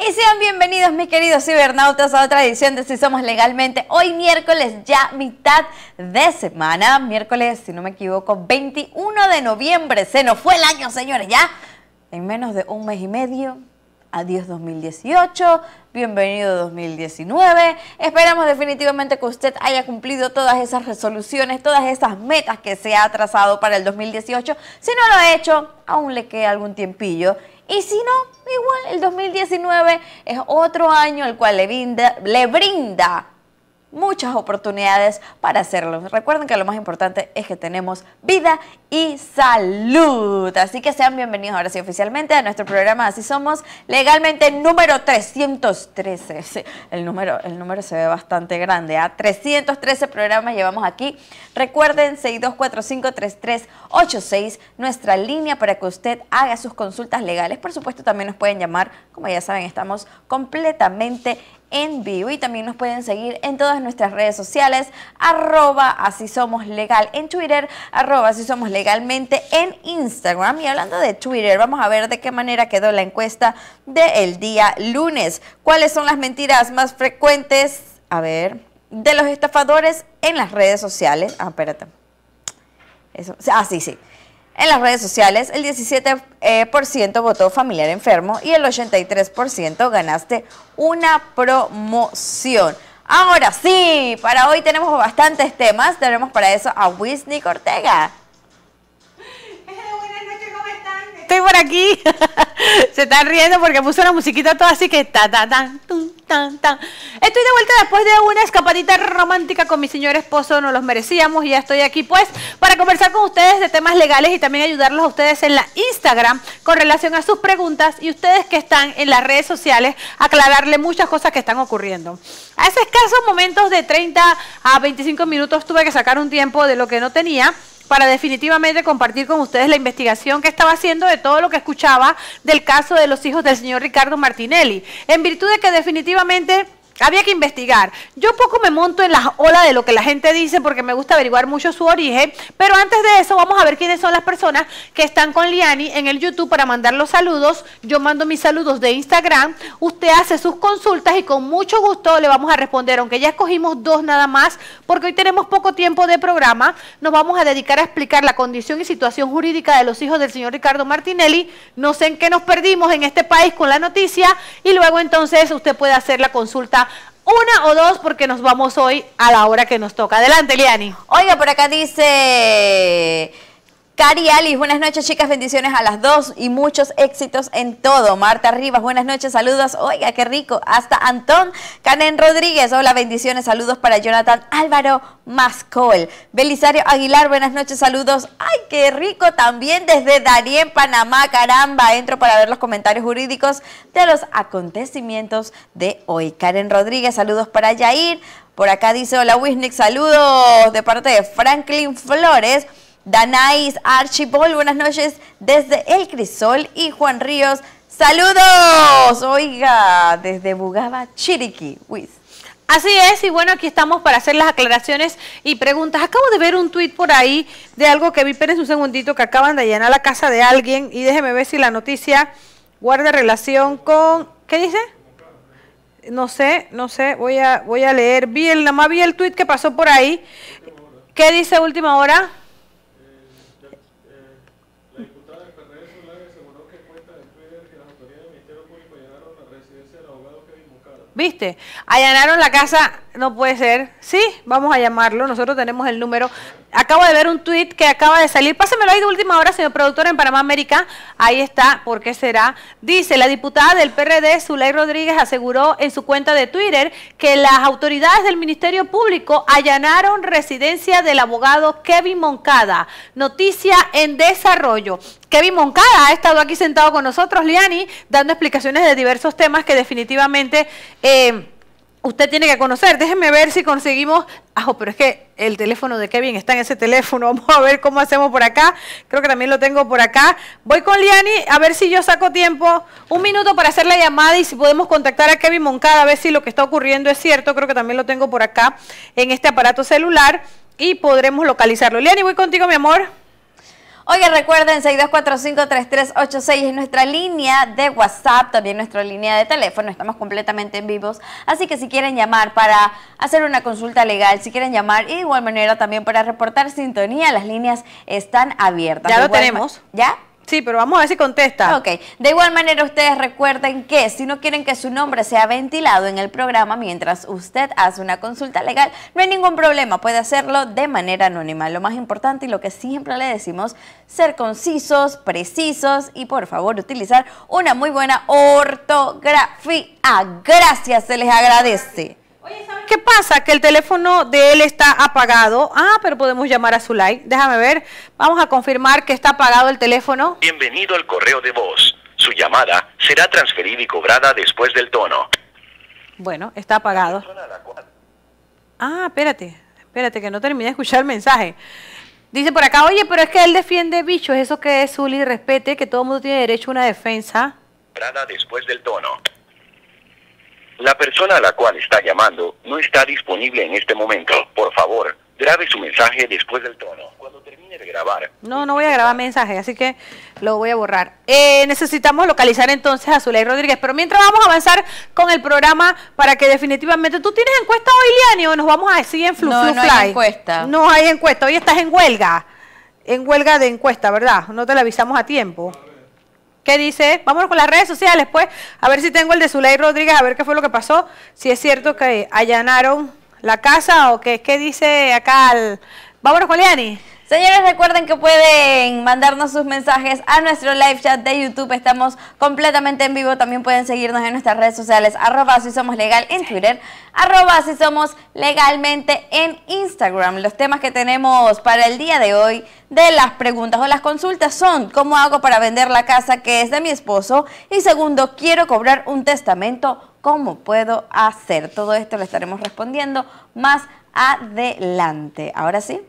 Y sean bienvenidos mis queridos cibernautas a otra edición de Si Somos Legalmente. Hoy miércoles ya mitad de semana, miércoles si no me equivoco 21 de noviembre. Se nos fue el año señores, ya en menos de un mes y medio. Adiós 2018, bienvenido 2019. Esperamos definitivamente que usted haya cumplido todas esas resoluciones, todas esas metas que se ha trazado para el 2018. Si no lo ha hecho, aún le queda algún tiempillo y si no, igual el 2019 es otro año al cual le brinda, le brinda muchas oportunidades para hacerlo. Recuerden que lo más importante es que tenemos vida y salud. Así que sean bienvenidos ahora sí oficialmente a nuestro programa Así Somos, legalmente número 313. el número, el número se ve bastante grande. A ¿ah? 313 programas llevamos aquí. Recuerden 6245-3386, nuestra línea para que usted haga sus consultas legales. Por supuesto, también nos pueden llamar. Como ya saben, estamos completamente en vivo y también nos pueden seguir en todas nuestras redes sociales, arroba así somos legal en Twitter, arroba así somos legalmente en Instagram. Y hablando de Twitter, vamos a ver de qué manera quedó la encuesta del día lunes. ¿Cuáles son las mentiras más frecuentes? A ver, de los estafadores en las redes sociales. Ah, espérate. Eso. Ah, sí, sí. En las redes sociales, el 17% eh, votó familiar enfermo y el 83% ganaste una promoción. Ahora sí, para hoy tenemos bastantes temas. Tenemos para eso a Whisney Ortega estoy por aquí. Se están riendo porque puse una musiquita toda así que ta ta tan, tan, tan. Estoy de vuelta después de una escapadita romántica con mi señor esposo, no los merecíamos y ya estoy aquí pues para conversar con ustedes de temas legales y también ayudarlos a ustedes en la Instagram con relación a sus preguntas y ustedes que están en las redes sociales aclararle muchas cosas que están ocurriendo. A esos escasos momentos de 30 a 25 minutos tuve que sacar un tiempo de lo que no tenía para definitivamente compartir con ustedes la investigación que estaba haciendo de todo lo que escuchaba del caso de los hijos del señor Ricardo Martinelli, en virtud de que definitivamente había que investigar. Yo poco me monto en la ola de lo que la gente dice porque me gusta averiguar mucho su origen. Pero antes de eso, vamos a ver quiénes son las personas que están con Liani en el YouTube para mandar los saludos. Yo mando mis saludos de Instagram. Usted hace sus consultas y con mucho gusto le vamos a responder, aunque ya escogimos dos nada más, porque hoy tenemos poco tiempo de programa. Nos vamos a dedicar a explicar la condición y situación jurídica de los hijos del señor Ricardo Martinelli. No sé en qué nos perdimos en este país con la noticia. Y luego entonces usted puede hacer la consulta una o dos porque nos vamos hoy a la hora que nos toca. Adelante, Liani. Oiga, por acá dice... Cari Alice, buenas noches chicas, bendiciones a las dos y muchos éxitos en todo. Marta Rivas, buenas noches, saludos, oiga, qué rico. Hasta Antón Canen Rodríguez, hola, bendiciones, saludos para Jonathan Álvaro Mascoel. Belisario Aguilar, buenas noches, saludos. Ay, qué rico también desde Darien, Panamá, caramba. Entro para ver los comentarios jurídicos de los acontecimientos de hoy. Karen Rodríguez, saludos para Yair. Por acá dice, hola Wisnik, saludos de parte de Franklin Flores. Danais Archibol, buenas noches desde El Crisol y Juan Ríos, saludos, oiga, desde Bugaba, Chiriquí, ¿wiz? Así es, y bueno, aquí estamos para hacer las aclaraciones y preguntas. Acabo de ver un tuit por ahí de algo que vi, pérez un segundito, que acaban de llenar la casa de alguien y déjeme ver si la noticia guarda relación con... ¿Qué dice? No sé, no sé, voy a, voy a leer. Vi el, nada más vi el tuit que pasó por ahí. ¿Qué dice última hora? ¿Viste? Allanaron la casa no puede ser. Sí, vamos a llamarlo. Nosotros tenemos el número. Acabo de ver un tweet que acaba de salir. Pásamelo ahí de última hora, señor productor, en Panamá América. Ahí está, ¿por qué será? Dice, la diputada del PRD, Zulay Rodríguez, aseguró en su cuenta de Twitter que las autoridades del Ministerio Público allanaron residencia del abogado Kevin Moncada. Noticia en desarrollo. Kevin Moncada ha estado aquí sentado con nosotros, Liani, dando explicaciones de diversos temas que definitivamente... Eh, usted tiene que conocer. Déjeme ver si conseguimos. Ajo, pero es que el teléfono de Kevin está en ese teléfono. Vamos a ver cómo hacemos por acá. Creo que también lo tengo por acá. Voy con Liani a ver si yo saco tiempo. Un minuto para hacer la llamada y si podemos contactar a Kevin Moncada a ver si lo que está ocurriendo es cierto. Creo que también lo tengo por acá en este aparato celular y podremos localizarlo. Liani, voy contigo, mi amor. Oigan, recuerden, 6245-3386 es nuestra línea de WhatsApp, también nuestra línea de teléfono. Estamos completamente en vivos. Así que si quieren llamar para hacer una consulta legal, si quieren llamar, de igual manera también para reportar sintonía, las líneas están abiertas. Ya lo tenemos. ¿Ya? Sí, pero vamos a ver si contesta. Ok. De igual manera, ustedes recuerden que si no quieren que su nombre sea ventilado en el programa mientras usted hace una consulta legal, no hay ningún problema. Puede hacerlo de manera anónima. Lo más importante y lo que siempre le decimos, ser concisos, precisos y por favor utilizar una muy buena ortografía. Gracias, se les agradece qué pasa? Que el teléfono de él está apagado. Ah, pero podemos llamar a Zulay. Déjame ver. Vamos a confirmar que está apagado el teléfono. Bienvenido al correo de voz. Su llamada será transferida y cobrada después del tono. Bueno, está apagado. Ah, espérate, espérate, que no terminé de escuchar el mensaje. Dice por acá, oye, pero es que él defiende bichos, eso que es Zully, respete, que todo el mundo tiene derecho a una defensa. Después del tono. La persona a la cual está llamando no está disponible en este momento. Por favor, grabe su mensaje después del tono. Cuando termine de grabar. No, no voy a grabar mensaje, así que lo voy a borrar. Eh, necesitamos localizar entonces a Zuley Rodríguez, pero mientras vamos a avanzar con el programa para que definitivamente tú tienes encuesta hoy, Liani, o nos vamos a decir en Flu, no, no hay encuesta. No hay encuesta, hoy estás en huelga. En huelga de encuesta, ¿verdad? No te la avisamos a tiempo. ¿Qué dice? Vámonos con las redes sociales, pues. A ver si tengo el de Zuley Rodríguez, a ver qué fue lo que pasó. Si es cierto que allanaron la casa o qué, qué dice acá. El... Vámonos con Señores, recuerden que pueden mandarnos sus mensajes a nuestro live chat de YouTube. Estamos completamente en vivo. También pueden seguirnos en nuestras redes sociales, arroba si somos legal en Twitter, arroba si somos legalmente en Instagram. Los temas que tenemos para el día de hoy de las preguntas o las consultas son ¿Cómo hago para vender la casa que es de mi esposo? Y segundo, ¿quiero cobrar un testamento? ¿Cómo puedo hacer? Todo esto lo estaremos respondiendo más adelante. Ahora sí,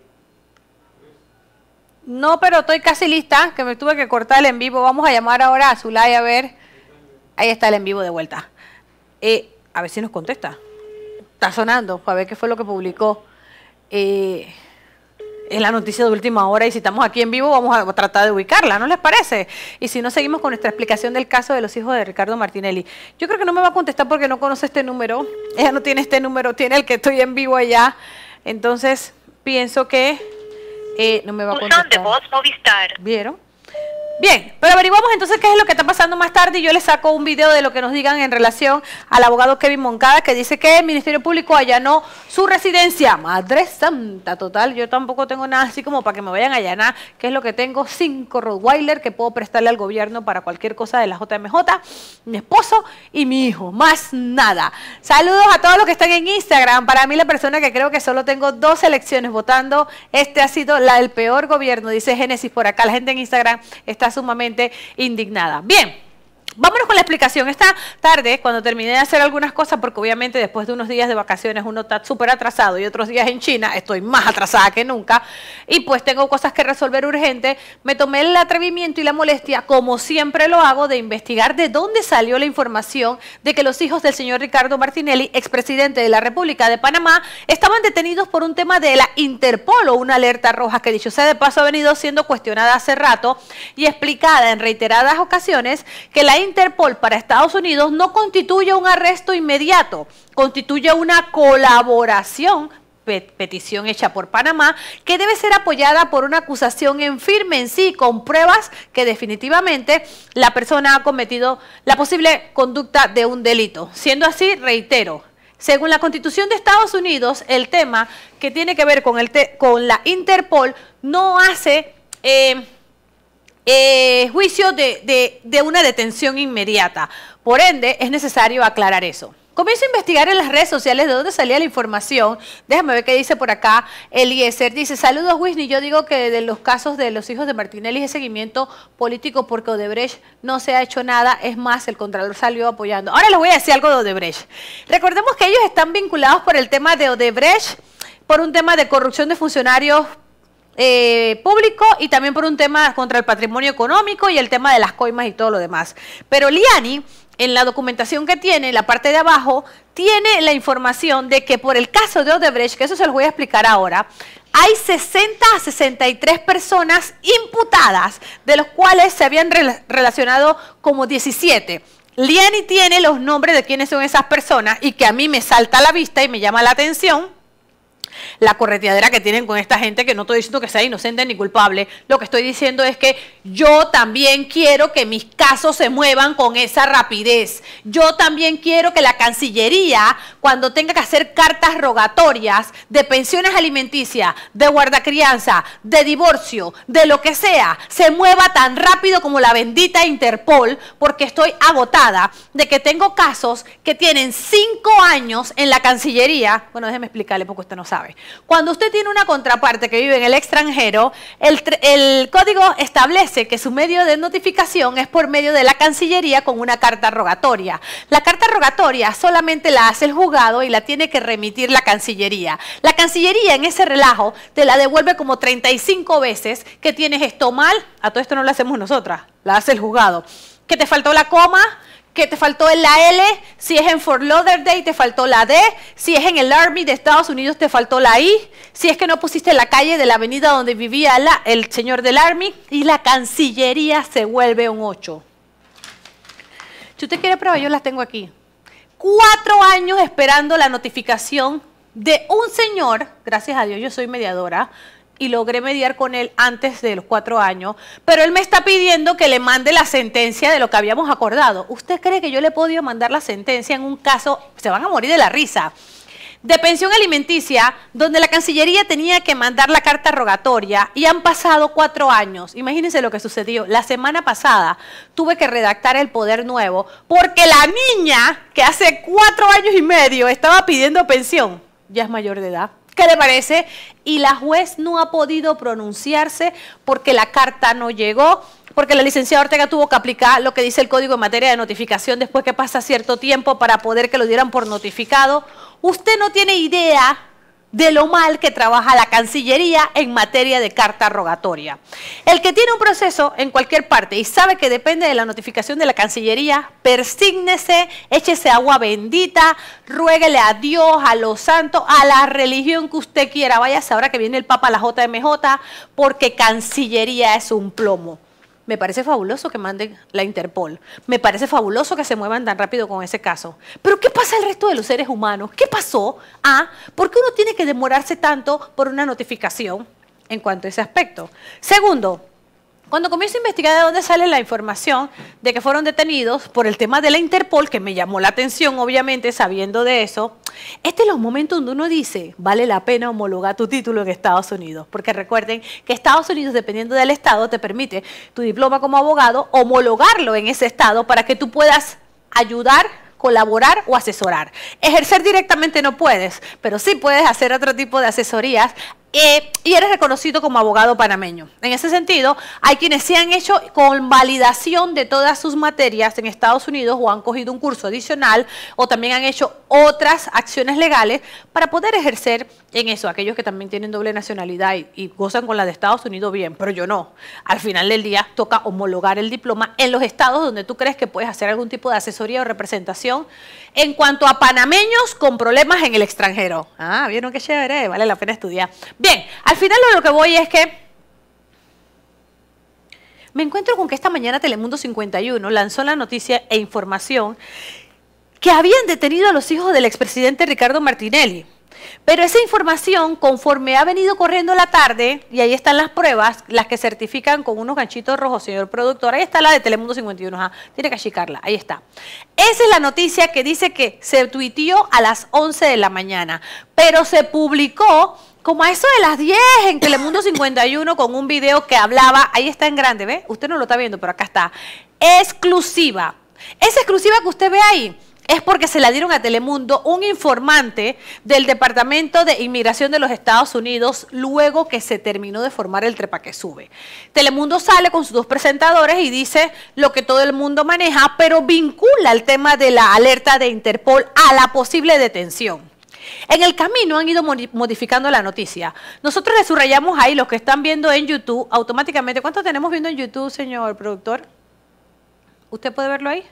no, pero estoy casi lista, que me tuve que cortar el en vivo. Vamos a llamar ahora a Zulay a ver. Ahí está el en vivo de vuelta. Eh, a ver si nos contesta. Está sonando, a ver qué fue lo que publicó. en eh, la noticia de última hora y si estamos aquí en vivo vamos a tratar de ubicarla, ¿no les parece? Y si no, seguimos con nuestra explicación del caso de los hijos de Ricardo Martinelli. Yo creo que no me va a contestar porque no conoce este número. Ella no tiene este número, tiene el que estoy en vivo allá. Entonces, pienso que eh, no me va a contestar. de voz Movistar. ¿Vieron? Bien, pero averiguamos entonces qué es lo que está pasando más tarde y yo les saco un video de lo que nos digan en relación al abogado Kevin Moncada que dice que el Ministerio Público allanó su residencia. Madre santa, total, yo tampoco tengo nada así como para que me vayan a allanar, Qué es lo que tengo, cinco Rottweiler que puedo prestarle al gobierno para cualquier cosa de la JMJ, mi esposo y mi hijo, más nada. Saludos a todos los que están en Instagram, para mí la persona que creo que solo tengo dos elecciones votando, este ha sido la del peor gobierno, dice Génesis por acá, la gente en Instagram está sumamente indignada. Bien. Vámonos con la explicación. Esta tarde, cuando terminé de hacer algunas cosas, porque obviamente después de unos días de vacaciones uno está súper atrasado y otros días en China estoy más atrasada que nunca, y pues tengo cosas que resolver urgente, me tomé el atrevimiento y la molestia, como siempre lo hago, de investigar de dónde salió la información de que los hijos del señor Ricardo Martinelli, expresidente de la República de Panamá, estaban detenidos por un tema de la Interpol o una alerta roja que dicho sea de paso ha venido siendo cuestionada hace rato y explicada en reiteradas ocasiones que la Interpol para Estados Unidos no constituye un arresto inmediato, constituye una colaboración petición hecha por Panamá, que debe ser apoyada por una acusación en firme en sí, con pruebas que definitivamente la persona ha cometido la posible conducta de un delito. Siendo así, reitero, según la Constitución de Estados Unidos, el tema que tiene que ver con, el con la Interpol no hace... Eh, eh, juicio de, una detención inmediata. Por ende, es necesario aclarar eso. Comienzo a investigar en las redes sociales de dónde salía la información. Déjame ver qué dice por acá el Eliezer. Dice, saludos Wisney, yo digo que de los casos de los hijos de Martinelli es seguimiento político porque Odebrecht no se ha hecho nada. Es más, el Contralor salió apoyando. Ahora les voy a decir algo de Odebrecht. Recordemos que ellos están vinculados por el tema de Odebrecht, por un tema de corrupción de funcionarios eh, público y también por un tema contra el patrimonio económico y el tema de las coimas y todo lo demás. Pero Liani, en la documentación que tiene, en la parte de abajo, tiene la información de que por el caso de Odebrecht, que eso se los voy a explicar ahora, hay 60 a 63 personas imputadas, de los cuales se habían relacionado como 17. Liani tiene los nombres de quiénes son esas personas y que a mí me salta a la vista y me llama la atención la correteadera que tienen con esta gente, que no estoy diciendo que sea inocente ni culpable, lo que estoy diciendo es que yo también quiero que mis casos se muevan con esa rapidez. Yo también quiero que la Cancillería, cuando tenga que hacer cartas rogatorias de pensiones alimenticias, de guardacrianza, de divorcio, de lo que sea, se mueva tan rápido como la bendita Interpol, porque estoy agotada de que tengo casos que tienen cinco años en la Cancillería. Bueno, déjeme explicarle, porque usted no sabe. Cuando usted tiene una contraparte que vive en el extranjero, el, el código establece que su medio de notificación es por medio de la Cancillería con una carta rogatoria. La carta rogatoria solamente la hace el juzgado y la tiene que remitir la Cancillería. La Cancillería en ese relajo te la devuelve como 35 veces que tienes esto mal, a todo esto no lo hacemos nosotras, la hace el juzgado. Que te faltó la coma, que te faltó en la L, si es en Fort Lauderdale te faltó la D, si es en el Army de Estados Unidos te faltó la I, si es que no pusiste la calle de la avenida donde vivía la, el señor del Army y la Cancillería se vuelve un 8. Si usted quiere probar, yo las tengo aquí. Cuatro años esperando la notificación de un señor, gracias a Dios yo soy mediadora, y logré mediar con él antes de los cuatro años, pero él me está pidiendo que le mande la sentencia de lo que habíamos acordado. ¿Usted cree que yo le he podido mandar la sentencia en un caso, se van a morir de la risa, de pensión alimenticia, donde la Cancillería tenía que mandar la carta rogatoria y han pasado cuatro años? Imagínense lo que sucedió. La semana pasada tuve que redactar el poder nuevo porque la niña que hace cuatro años y medio estaba pidiendo pensión ya es mayor de edad ¿Qué le parece? Y la juez no ha podido pronunciarse porque la carta no llegó, porque la licenciada Ortega tuvo que aplicar lo que dice el código en materia de notificación después que pasa cierto tiempo para poder que lo dieran por notificado. Usted no tiene idea de lo mal que trabaja la Cancillería en materia de carta rogatoria. El que tiene un proceso en cualquier parte y sabe que depende de la notificación de la Cancillería, persígnese, échese agua bendita, ruéguele a Dios, a los santos, a la religión que usted quiera. Váyase ahora que viene el Papa a la JMJ, porque Cancillería es un plomo. Me parece fabuloso que manden la Interpol. Me parece fabuloso que se muevan tan rápido con ese caso. Pero ¿qué pasa el resto de los seres humanos? ¿Qué pasó? Ah, ¿por qué uno tiene que demorarse tanto por una notificación en cuanto a ese aspecto? Segundo, cuando comienzo a investigar de dónde sale la información de que fueron detenidos por el tema de la Interpol, que me llamó la atención, obviamente, sabiendo de eso, este es los momentos donde uno dice, vale la pena homologar tu título en Estados Unidos. Porque recuerden que Estados Unidos, dependiendo del estado, te permite tu diploma como abogado, homologarlo en ese estado para que tú puedas ayudar colaborar o asesorar. Ejercer directamente no puedes, pero sí puedes hacer otro tipo de asesorías eh, y eres reconocido como abogado panameño. En ese sentido, hay quienes se han hecho con validación de todas sus materias en Estados Unidos o han cogido un curso adicional o también han hecho otras acciones legales para poder ejercer en eso. Aquellos que también tienen doble nacionalidad y, gozan con la de Estados Unidos, bien, pero yo no. Al final del día toca homologar el diploma en los estados donde tú crees que puedes hacer algún tipo de asesoría o representación en cuanto a panameños con problemas en el extranjero. Ah, vieron qué chévere, vale la pena estudiar. Bien, al final lo que voy es que me encuentro con que esta mañana Telemundo 51 lanzó la noticia e información que habían detenido a los hijos del expresidente Ricardo Martinelli. Pero esa información, conforme ha venido corriendo la tarde, y ahí están las pruebas, las que certifican con unos ganchitos rojos, señor productor, ahí está la de Telemundo 51, tiene que achicarla, ahí está. Esa es la noticia que dice que se tuiteó a las 11 de la mañana, pero se publicó como a eso de las 10 en Telemundo 51 con un video que hablaba, ahí está en grande, ¿ve? Usted no lo está viendo, pero acá está. Exclusiva. Esa exclusiva que usted ve ahí es porque se la dieron a Telemundo un informante del Departamento de Inmigración de los Estados Unidos luego que se terminó de formar el trepa que sube. Telemundo sale con sus dos presentadores y dice lo que todo el mundo maneja, pero vincula el tema de la alerta de Interpol a la posible detención. En el camino han ido modificando la noticia. Nosotros le subrayamos ahí los que están viendo en YouTube automáticamente. ¿Cuántos tenemos viendo en YouTube, señor productor? ¿Usted puede verlo ahí?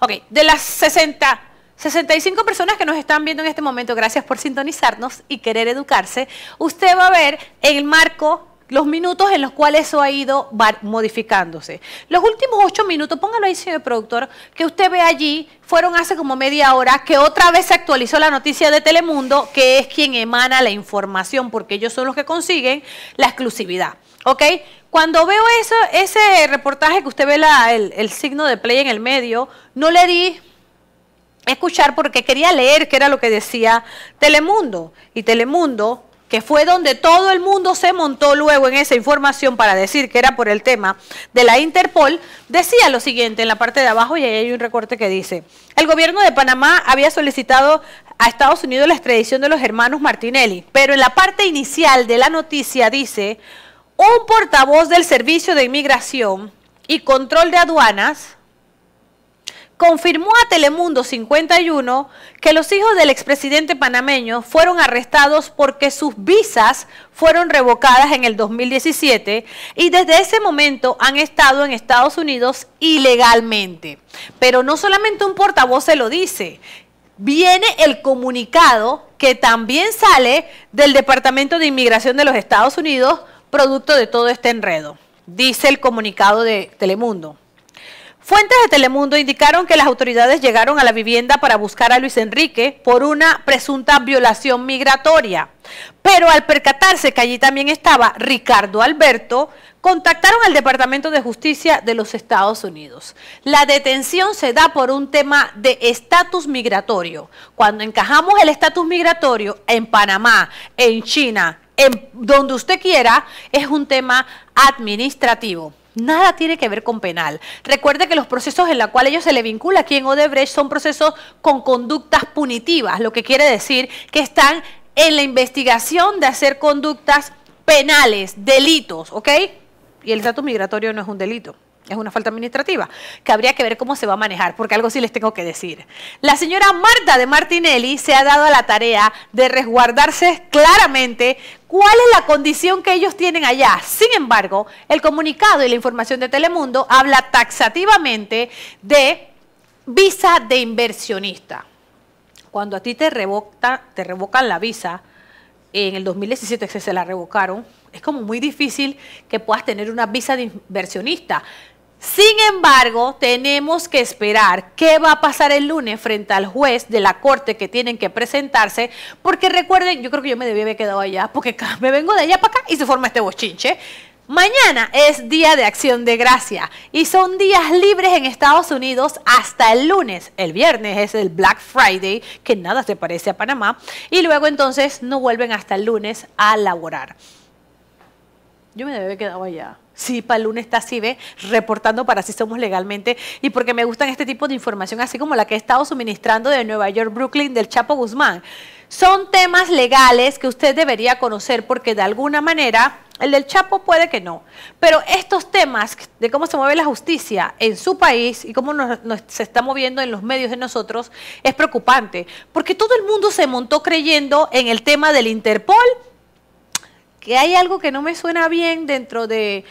Ok, de las 60, 65 personas que nos están viendo en este momento, gracias por sintonizarnos y querer educarse. Usted va a ver el marco los minutos en los cuales eso ha ido modificándose. Los últimos ocho minutos, póngalo ahí, señor productor, que usted ve allí, fueron hace como media hora que otra vez se actualizó la noticia de Telemundo, que es quien emana la información, porque ellos son los que consiguen la exclusividad. ¿Ok? Cuando veo eso, ese reportaje que usted ve la, el, el signo de play en el medio, no le di escuchar porque quería leer qué era lo que decía Telemundo. Y Telemundo que fue donde todo el mundo se montó luego en esa información para decir que era por el tema de la Interpol, decía lo siguiente en la parte de abajo y ahí hay un recorte que dice, el gobierno de Panamá había solicitado a Estados Unidos la extradición de los hermanos Martinelli, pero en la parte inicial de la noticia dice, un portavoz del Servicio de Inmigración y Control de Aduanas, confirmó a Telemundo 51 que los hijos del expresidente panameño fueron arrestados porque sus visas fueron revocadas en el 2017 y desde ese momento han estado en Estados Unidos ilegalmente. Pero no solamente un portavoz se lo dice, viene el comunicado que también sale del Departamento de Inmigración de los Estados Unidos producto de todo este enredo, dice el comunicado de Telemundo. Fuentes de Telemundo indicaron que las autoridades llegaron a la vivienda para buscar a Luis Enrique por una presunta violación migratoria. Pero al percatarse que allí también estaba Ricardo Alberto, contactaron al Departamento de Justicia de los Estados Unidos. La detención se da por un tema de estatus migratorio. Cuando encajamos el estatus migratorio en Panamá, en China, en donde usted quiera, es un tema administrativo. Nada tiene que ver con penal. Recuerde que los procesos en los cuales ellos se le vincula aquí en Odebrecht son procesos con conductas punitivas, lo que quiere decir que están en la investigación de hacer conductas penales, delitos, ¿ok? Y el dato migratorio no es un delito es una falta administrativa, que habría que ver cómo se va a manejar, porque algo sí les tengo que decir. La señora Marta de Martinelli se ha dado a la tarea de resguardarse claramente cuál es la condición que ellos tienen allá. Sin embargo, el comunicado y la información de Telemundo habla taxativamente de visa de inversionista. Cuando a ti te, te revocan la visa, en el 2017 se la revocaron, es como muy difícil que puedas tener una visa de inversionista. Sin embargo, tenemos que esperar qué va a pasar el lunes frente al juez de la corte que tienen que presentarse, porque recuerden, yo creo que yo me debía haber quedado allá, porque me vengo de allá para acá y se forma este bochinche. Mañana es Día de Acción de Gracia y son días libres en Estados Unidos hasta el lunes. El viernes es el Black Friday, que nada se parece a Panamá, y luego entonces no vuelven hasta el lunes a laborar. Yo me debía haber quedado allá. Sí, Palun lunes está CIBE reportando para si Somos Legalmente y porque me gustan este tipo de información, así como la que he estado suministrando de Nueva York, Brooklyn, del Chapo Guzmán. Son temas legales que usted debería conocer porque de alguna manera el del Chapo puede que no, pero estos temas de cómo se mueve la justicia en su país y cómo se está moviendo en los medios de nosotros es preocupante, porque todo el mundo se montó creyendo en el tema del Interpol que hay algo que no me suena bien dentro de,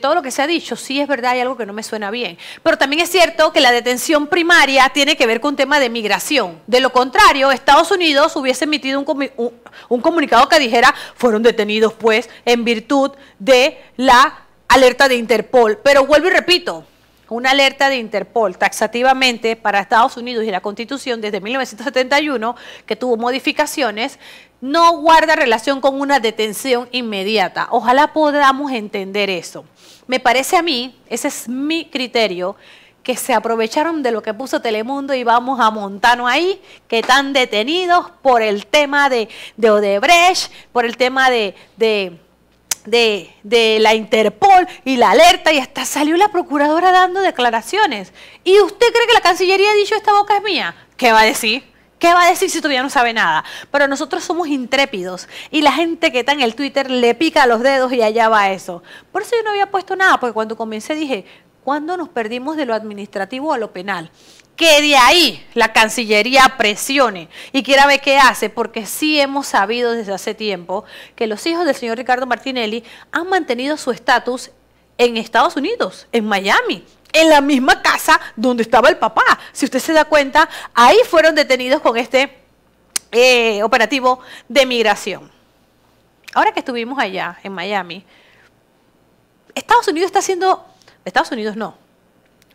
todo lo que se ha dicho. Sí, es verdad, hay algo que no me suena bien. Pero también es cierto que la detención primaria tiene que ver con un tema de migración. De lo contrario, Estados Unidos hubiese emitido un, un comunicado que dijera, fueron detenidos pues en virtud de la alerta de Interpol. Pero vuelvo y repito, una alerta de Interpol taxativamente para Estados Unidos y la Constitución desde 1971, que tuvo modificaciones, no guarda relación con una detención inmediata. Ojalá podamos entender eso. Me parece a mí, ese es mi criterio, que se aprovecharon de lo que puso Telemundo y vamos a Montano ahí, que están detenidos por el tema de, Odebrecht, por el tema de de, la Interpol y la alerta y hasta salió la procuradora dando declaraciones. ¿Y usted cree que la Cancillería ha dicho esta boca es mía? ¿Qué va a decir? ¿Qué va a decir si todavía no sabe nada? Pero nosotros somos intrépidos y la gente que está en el Twitter le pica los dedos y allá va eso. Por eso yo no había puesto nada, porque cuando comencé dije, ¿cuándo nos perdimos de lo administrativo a lo penal? que de ahí la Cancillería presione y quiera ver qué hace, porque sí hemos sabido desde hace tiempo que los hijos del señor Ricardo Martinelli han mantenido su estatus en Estados Unidos, en Miami, en la misma casa donde estaba el papá. Si usted se da cuenta, ahí fueron detenidos con este eh, operativo de migración. Ahora que estuvimos allá en Miami, Estados Unidos está haciendo, Estados Unidos no,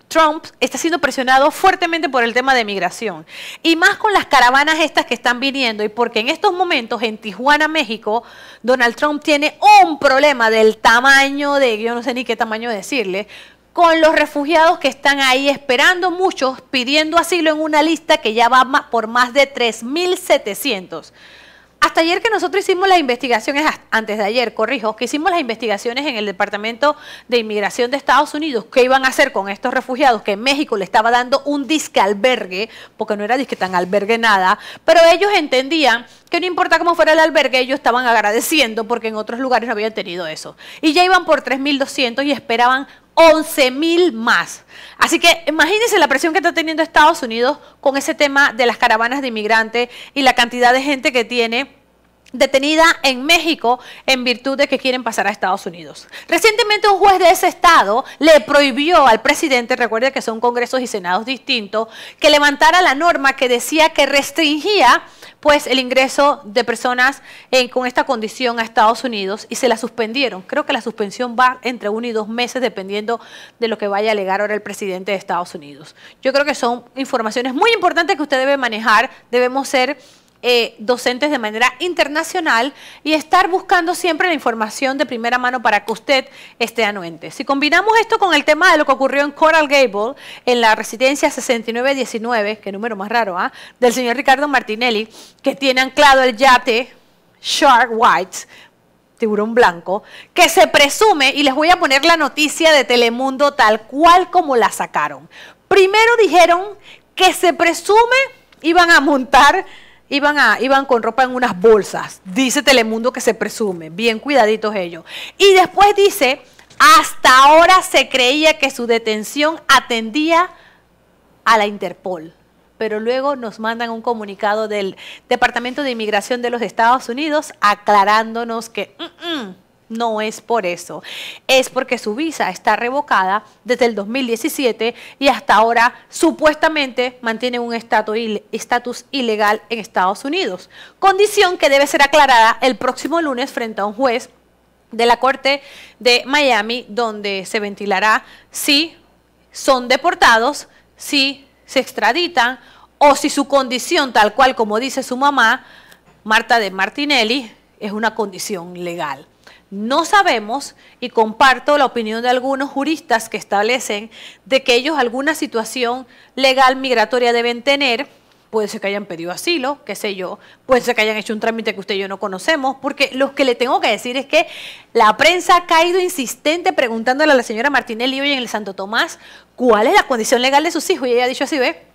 Trump está siendo presionado fuertemente por el tema de migración. Y más con las caravanas estas que están viniendo. Y porque en estos momentos en Tijuana, México, Donald Trump tiene un problema del tamaño de, yo no sé ni qué tamaño decirle, con los refugiados que están ahí esperando muchos, pidiendo asilo en una lista que ya va por más de 3.700. Hasta ayer que nosotros hicimos las investigaciones, antes de ayer, corrijo, que hicimos las investigaciones en el Departamento de Inmigración de Estados Unidos, qué iban a hacer con estos refugiados, que en México le estaba dando un disque albergue, porque no era disque tan albergue nada, pero ellos entendían que no importa cómo fuera el albergue, ellos estaban agradeciendo porque en otros lugares no habían tenido eso. Y ya iban por 3.200 y esperaban 11 mil más. Así que imagínense la presión que está teniendo Estados Unidos con ese tema de las caravanas de inmigrantes y la cantidad de gente que tiene detenida en México en virtud de que quieren pasar a Estados Unidos. Recientemente un juez de ese estado le prohibió al presidente, recuerde que son congresos y senados distintos, que levantara la norma que decía que restringía pues el ingreso de personas con esta condición a Estados Unidos y se la suspendieron. Creo que la suspensión va entre uno y dos meses dependiendo de lo que vaya a alegar ahora el presidente de Estados Unidos. Yo creo que son informaciones muy importantes que usted debe manejar, debemos ser eh, docentes de manera internacional y estar buscando siempre la información de primera mano para que usted esté anuente. Si combinamos esto con el tema de lo que ocurrió en Coral Gable, en la residencia 6919, que número más raro, ¿ah? del señor Ricardo Martinelli, que tiene anclado el yate Shark White, tiburón blanco, que se presume, y les voy a poner la noticia de Telemundo tal cual como la sacaron. Primero dijeron que se presume iban a montar Iban, a, iban con ropa en unas bolsas, dice Telemundo que se presume, bien cuidaditos ellos. Y después dice, hasta ahora se creía que su detención atendía a la Interpol pero luego nos mandan un comunicado del Departamento de Inmigración de los Estados Unidos aclarándonos que mm, mm, no es por eso. Es porque su visa está revocada desde el 2017 y hasta ahora supuestamente mantiene un estatus ilegal en Estados Unidos. Condición que debe ser aclarada el próximo lunes frente a un juez de la Corte de Miami, donde se ventilará si son deportados, si se extraditan o si su condición, tal cual como dice su mamá, Marta de Martinelli, es una condición legal no sabemos, y comparto la opinión de algunos juristas que establecen de que ellos alguna situación legal migratoria deben tener, puede ser que hayan pedido asilo, qué sé yo, puede ser que hayan hecho un trámite que usted y yo no conocemos, porque lo que le tengo que decir es que la prensa ha caído insistente preguntándole a la señora Martínez hoy y en el Santo Tomás cuál es la condición legal de sus hijos, y ella ha dicho así, ve,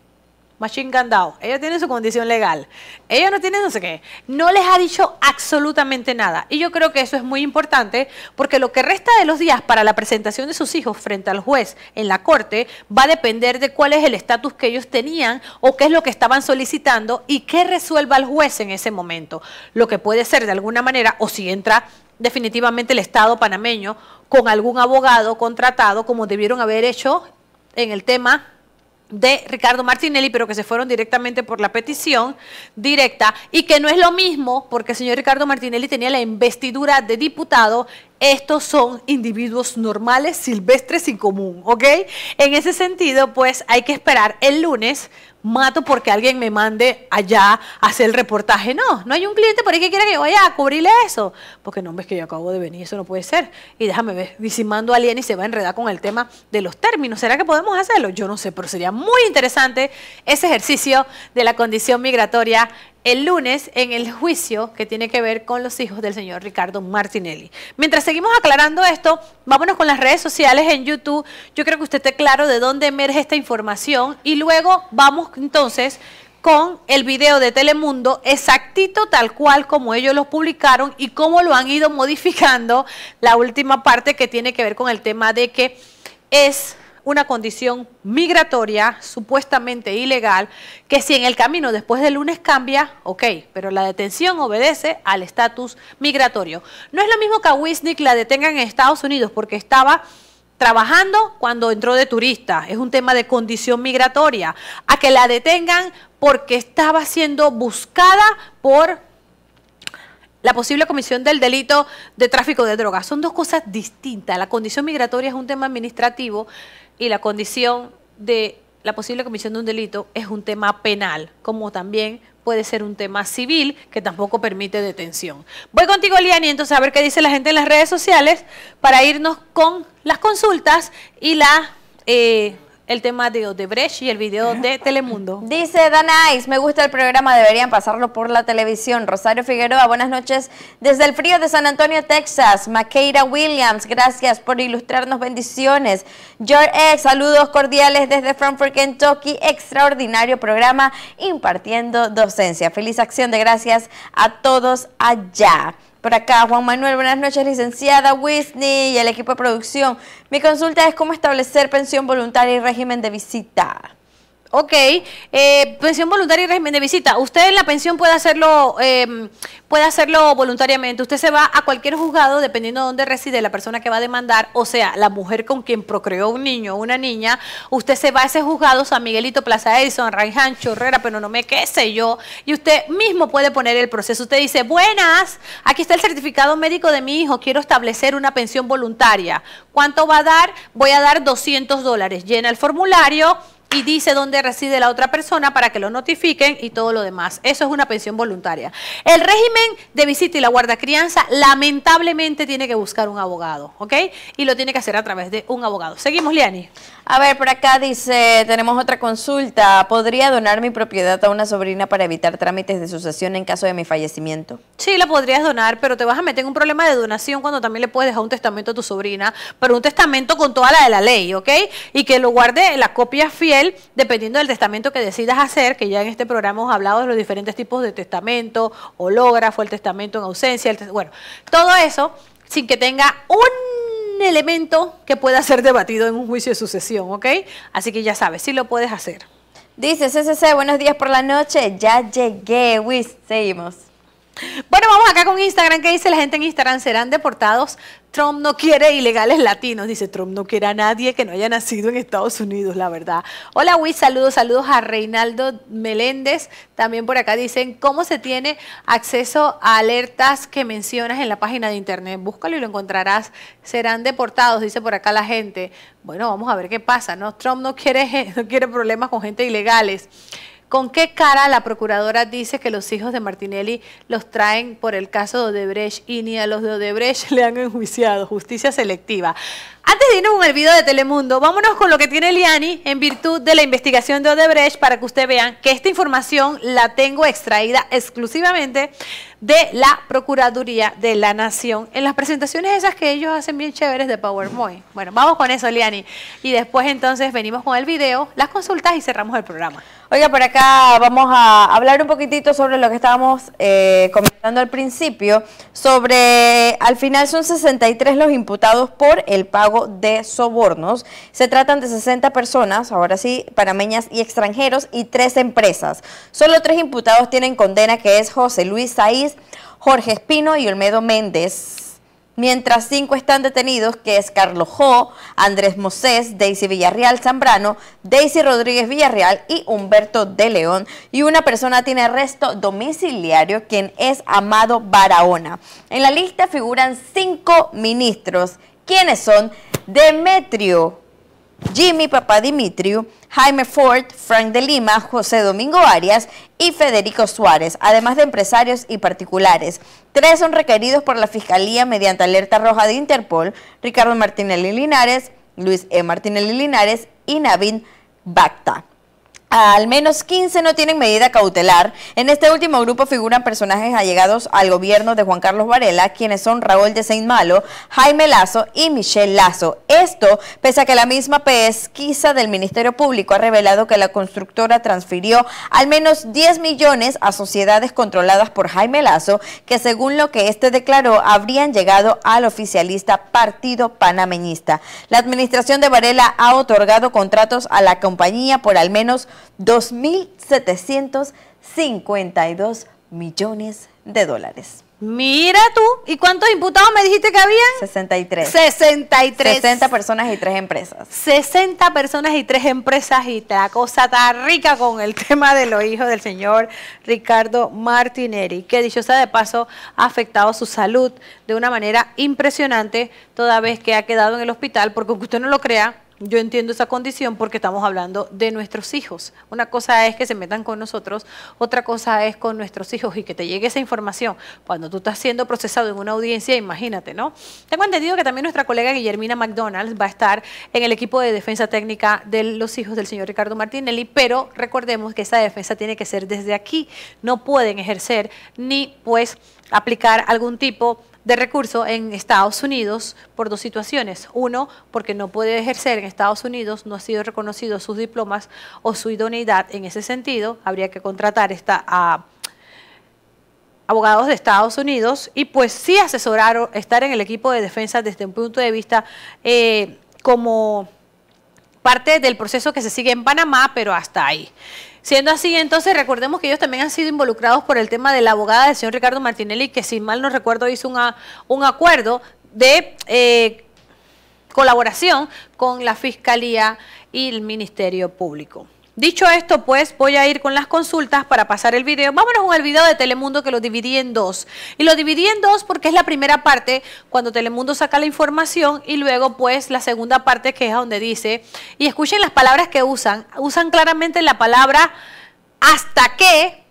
Machine Gun Ella tiene su condición legal. Ella no tiene no sé qué. No les ha dicho absolutamente nada. Y yo creo que eso es muy importante porque lo que resta de los días para la presentación de sus hijos frente al juez en la corte va a depender de cuál es el estatus que ellos tenían o qué es lo que estaban solicitando y qué resuelva el juez en ese momento. Lo que puede ser de alguna manera o si entra definitivamente el Estado panameño con algún abogado contratado como debieron haber hecho en el tema de Ricardo Martinelli, pero que se fueron directamente por la petición directa y que no es lo mismo porque el señor Ricardo Martinelli tenía la investidura de diputado. Estos son individuos normales, silvestres y común, ¿ok? En ese sentido, pues hay que esperar el lunes mato porque alguien me mande allá a hacer el reportaje. No, no hay un cliente por ahí que quiera que vaya a cubrirle eso. Porque no, ves que yo acabo de venir, eso no puede ser. Y déjame ver, disimando a alguien y se va a enredar con el tema de los términos. ¿Será que podemos hacerlo? Yo no sé, pero sería muy interesante ese ejercicio de la condición migratoria el lunes en el juicio que tiene que ver con los hijos del señor Ricardo Martinelli. Mientras seguimos aclarando esto, vámonos con las redes sociales en YouTube. Yo creo que usted esté claro de dónde emerge esta información y luego vamos entonces con el video de Telemundo exactito tal cual como ellos lo publicaron y cómo lo han ido modificando la última parte que tiene que ver con el tema de que es una condición migratoria supuestamente ilegal, que si en el camino después del lunes cambia, ok, pero la detención obedece al estatus migratorio. No es lo mismo que a Wisnik la detengan en Estados Unidos porque estaba trabajando cuando entró de turista, es un tema de condición migratoria, a que la detengan porque estaba siendo buscada por la posible comisión del delito de tráfico de drogas. Son dos cosas distintas. La condición migratoria es un tema administrativo y la condición de la posible comisión de un delito es un tema penal, como también puede ser un tema civil que tampoco permite detención. Voy contigo, Liani, entonces a ver qué dice la gente en las redes sociales para irnos con las consultas y la... Eh, el tema de Odebrecht y el video de Telemundo. Dice Danais, me gusta el programa, deberían pasarlo por la televisión. Rosario Figueroa, buenas noches desde el frío de San Antonio, Texas. Makeira Williams, gracias por ilustrarnos, bendiciones. George X, saludos cordiales desde Frankfurt, Kentucky. Extraordinario programa impartiendo docencia. Feliz acción de gracias a todos allá. Por acá, Juan Manuel, buenas noches, licenciada Whisney y el equipo de producción. Mi consulta es cómo establecer pensión voluntaria y régimen de visita. Ok, eh, pensión voluntaria y régimen de visita. Usted en la pensión puede hacerlo, em, puede hacerlo voluntariamente. Usted se va a cualquier juzgado, dependiendo de dónde reside la persona que va a demandar, o sea, la mujer con quien procreó un niño o una niña, usted se va a ese juzgado, San Miguelito, Plaza Edison, Raiján, Chorrera, pero no me qué sé yo, y usted mismo puede poner el proceso. Usted dice, buenas, aquí está el certificado médico de mi hijo, quiero establecer una pensión voluntaria. ¿Cuánto va a dar? Voy a dar 200 dólares. Llena el formulario y dice dónde reside la otra persona para que lo notifiquen y todo lo demás. Eso es una pensión voluntaria. El régimen de visita y la guarda crianza, lamentablemente tiene que buscar un abogado, ¿ok? Y lo tiene que hacer a través de un abogado. Seguimos, Liani. A ver, por acá dice, tenemos otra consulta. ¿Podría donar mi propiedad a una sobrina para evitar trámites de sucesión en caso de mi fallecimiento? Sí, la podrías donar, pero te vas a meter en un problema de donación cuando también le puedes dejar un testamento a tu sobrina, pero un testamento con toda la de la ley, ¿ok? Y que lo guarde la copia fiel, dependiendo del testamento que decidas hacer, que ya en este programa hemos hablado de los diferentes tipos de testamento, hológrafo, el testamento en ausencia, el bueno, todo eso sin que tenga un elemento que pueda ser debatido en un juicio de sucesión, ¿ok? Así que ya sabes, si lo puedes hacer. Dice CCC, buenos días por la noche, ya llegué, Wiz, seguimos. Bueno, vamos acá con Instagram. ¿Qué dice la gente en Instagram? ¿Serán deportados? Trump no quiere ilegales latinos. Dice Trump no quiere a nadie que no haya nacido en Estados Unidos, la verdad. Hola, Wiz. Saludos, saludos a Reinaldo Meléndez. También por acá dicen, ¿cómo se tiene acceso a alertas que mencionas en la página de internet? Búscalo y lo encontrarás. Serán deportados, dice por acá la gente. Bueno, vamos a ver qué pasa, ¿no? Trump no quiere, no quiere problemas con gente ilegales. ¿Con qué cara la procuradora dice que los hijos de Martinelli los traen por el caso de Odebrecht y ni a los de Odebrecht le han enjuiciado? Justicia selectiva. Antes de irnos con el video de Telemundo, vámonos con lo que tiene Liani en virtud de la investigación de Odebrecht para que ustedes vean que esta información la tengo extraída exclusivamente de la Procuraduría de la Nación en las presentaciones esas que ellos hacen bien chéveres de PowerPoint. Bueno, vamos con eso, Liani. Y después entonces venimos con el video, las consultas y cerramos el programa. Oiga, por acá vamos a hablar un poquitito sobre lo que estábamos eh, comentando al principio, sobre al final son 63 los imputados por el pago de sobornos. Se tratan de 60 personas, ahora sí, panameñas y extranjeros, y tres empresas. Solo tres imputados tienen condena, que es José Luis Saiz, Jorge Espino y Olmedo Méndez mientras cinco están detenidos, que es Carlos Jo, Andrés Mosés, Daisy Villarreal Zambrano, Daisy Rodríguez Villarreal y Humberto de León. Y una persona tiene arresto domiciliario, quien es Amado Barahona. En la lista figuran cinco ministros, quienes son Demetrio Jimmy Papá Dimitriu, Jaime Ford, Frank de Lima, José Domingo Arias y Federico Suárez, además de empresarios y particulares. Tres son requeridos por la Fiscalía mediante alerta roja de Interpol, Ricardo Martínez Linares, Luis E. Martínez Linares y Navin Bacta al menos 15 no tienen medida cautelar. En este último grupo figuran personajes allegados al gobierno de Juan Carlos Varela, quienes son Raúl de Saint Malo, Jaime Lazo y Michelle Lazo. Esto pese a que la misma pesquisa del Ministerio Público ha revelado que la constructora transfirió al menos 10 millones a sociedades controladas por Jaime Lazo, que según lo que este declaró habrían llegado al oficialista Partido Panameñista. La administración de Varela ha otorgado contratos a la compañía por al menos 2.752 millones de dólares. Mira tú, ¿y cuántos imputados me dijiste que había? 63. 63. 60 personas y 3 empresas. 60 personas y 3 empresas y la cosa está rica con el tema de los hijos del señor Ricardo Martineri que dicho sea de paso ha afectado su salud de una manera impresionante toda vez que ha quedado en el hospital, porque usted no lo crea, yo entiendo esa condición porque estamos hablando de nuestros hijos. Una cosa es que se metan con nosotros, otra cosa es con nuestros hijos y que te llegue esa información. Cuando tú estás siendo procesado en una audiencia, imagínate, ¿no? Tengo entendido que también nuestra colega Guillermina McDonald va a estar en el equipo de defensa técnica de los hijos del señor Ricardo Martinelli, pero recordemos que esa defensa tiene que ser desde aquí. No pueden ejercer ni pues aplicar algún tipo de recurso en Estados Unidos por dos situaciones. Uno, porque no puede ejercer en Estados Unidos, no ha sido reconocido sus diplomas o su idoneidad en ese sentido, habría que contratar esta, a abogados de Estados Unidos y pues sí asesorar, estar en el equipo de defensa desde un punto de vista eh, como parte del proceso que se sigue en Panamá, pero hasta ahí. Siendo así, entonces recordemos que ellos también han sido involucrados por el tema de la abogada del señor Ricardo Martinelli, que si mal no recuerdo hizo un acuerdo de eh, colaboración con la Fiscalía y el Ministerio Público. Dicho esto, pues voy a ir con las consultas para pasar el video. Vámonos con el video de Telemundo que lo dividí en dos. Y lo dividí en dos porque es la primera parte cuando Telemundo saca la información y luego pues la segunda parte que es donde dice, y escuchen las palabras que usan, usan claramente la palabra hasta qué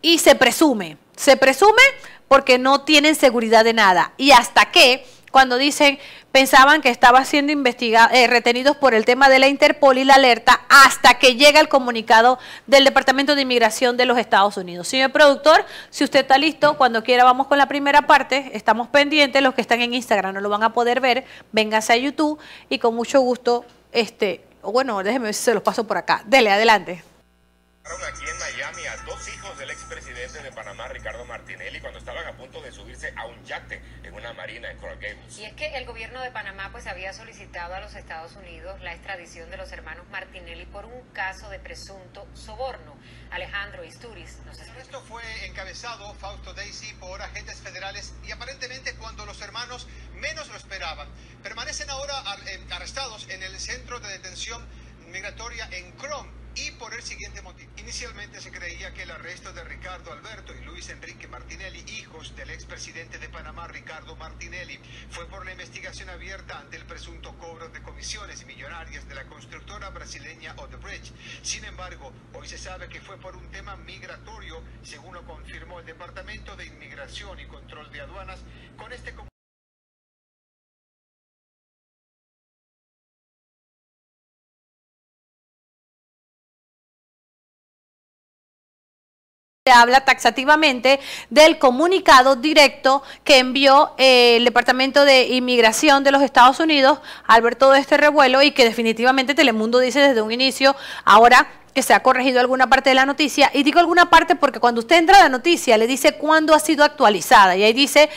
y se presume. Se presume porque no tienen seguridad de nada. Y hasta qué cuando dicen, pensaban que estaba siendo investigado, eh, retenidos por el tema de la Interpol y la alerta hasta que llega el comunicado del Departamento de Inmigración de los Estados Unidos. Señor productor, si usted está listo, cuando quiera vamos con la primera parte, estamos pendientes, los que están en Instagram no lo van a poder ver, Véngase a YouTube y con mucho gusto, este, bueno, déjeme ver si se los paso por acá. Dele, adelante aquí en Miami a dos hijos del expresidente de Panamá, Ricardo Martinelli, cuando estaban a punto de subirse a un yate marina Y es que el gobierno de Panamá pues había solicitado a los Estados Unidos la extradición de los hermanos Martinelli por un caso de presunto soborno. Alejandro Isturiz nos Esto fue encabezado, Fausto Daisy, por agentes federales y aparentemente cuando los hermanos menos lo esperaban. Permanecen ahora eh, arrestados en el centro de detención migratoria en Crom y por el siguiente motivo. Inicialmente se creía que el arresto de Ricardo Alberto y Luis Enrique Martinelli, hijos del expresidente de Panamá Ricardo Martinelli, fue por la investigación abierta ante el presunto cobro de comisiones millonarias de la constructora brasileña Odebrecht. Sin embargo, hoy se sabe que fue por un tema migratorio, según lo confirmó el Departamento de Inmigración y Control de Aduanas, con este habla taxativamente del comunicado directo que envió eh, el Departamento de Inmigración de los Estados Unidos al ver todo este revuelo y que definitivamente Telemundo dice desde un inicio, ahora que se ha corregido alguna parte de la noticia, y digo alguna parte porque cuando usted entra a la noticia le dice cuándo ha sido actualizada, y ahí dice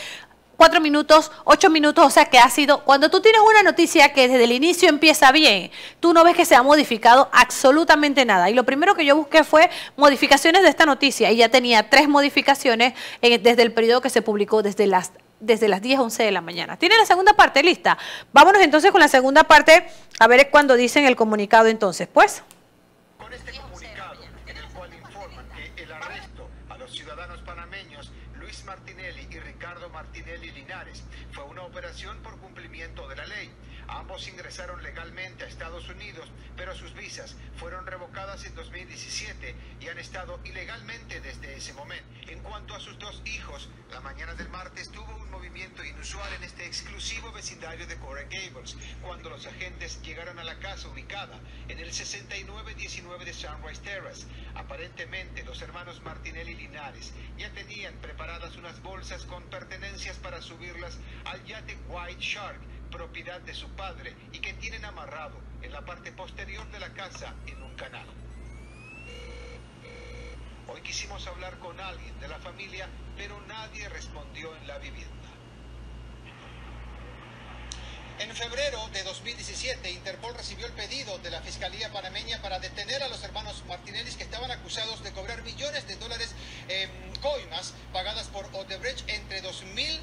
cuatro minutos, ocho minutos, o sea que ha sido, cuando tú tienes una noticia que desde el inicio empieza bien, tú no ves que se ha modificado absolutamente nada. Y lo primero que yo busqué fue modificaciones de esta noticia y ya tenía tres modificaciones desde el periodo que se publicó desde las desde las 10, 11 de la mañana. Tiene la segunda parte lista. Vámonos entonces con la segunda parte, a ver cuándo dicen el comunicado entonces, pues. Este sus visas fueron revocadas en 2017 y han estado ilegalmente desde ese momento. En cuanto a sus dos hijos, la mañana del martes tuvo un movimiento inusual en este exclusivo vecindario de Cora Gables, cuando los agentes llegaron a la casa ubicada en el 6919 de Sunrise Terrace. Aparentemente, los hermanos Martinelli Linares ya tenían preparadas unas bolsas con pertenencias para subirlas al yate White Shark, propiedad de su padre, y que tienen amarrado en la parte posterior de la casa en un canal. Hoy quisimos hablar con alguien de la familia, pero nadie respondió en la vivienda. En febrero de 2017, Interpol recibió el pedido de la Fiscalía panameña para detener a los hermanos Martinelli que estaban acusados de cobrar millones de dólares en coimas pagadas por Odebrecht entre 2000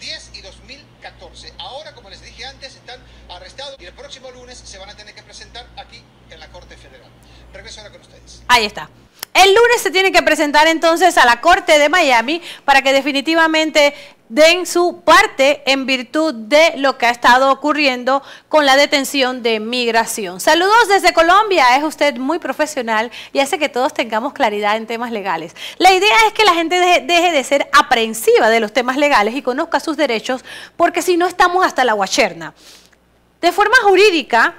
10 y 2014. Ahora, como les dije antes, están arrestados y el próximo lunes se van a tener que presentar aquí en la Corte Federal. con ustedes. Ahí está. El lunes se tiene que presentar entonces a la Corte de Miami para que definitivamente den su parte en virtud de lo que ha estado ocurriendo con la detención de migración. Saludos desde Colombia, es usted muy profesional y hace que todos tengamos claridad en temas legales. La idea es que la gente deje, deje de ser aprensiva de los temas legales y conozca sus derechos, porque si no estamos hasta la guacherna. De forma jurídica,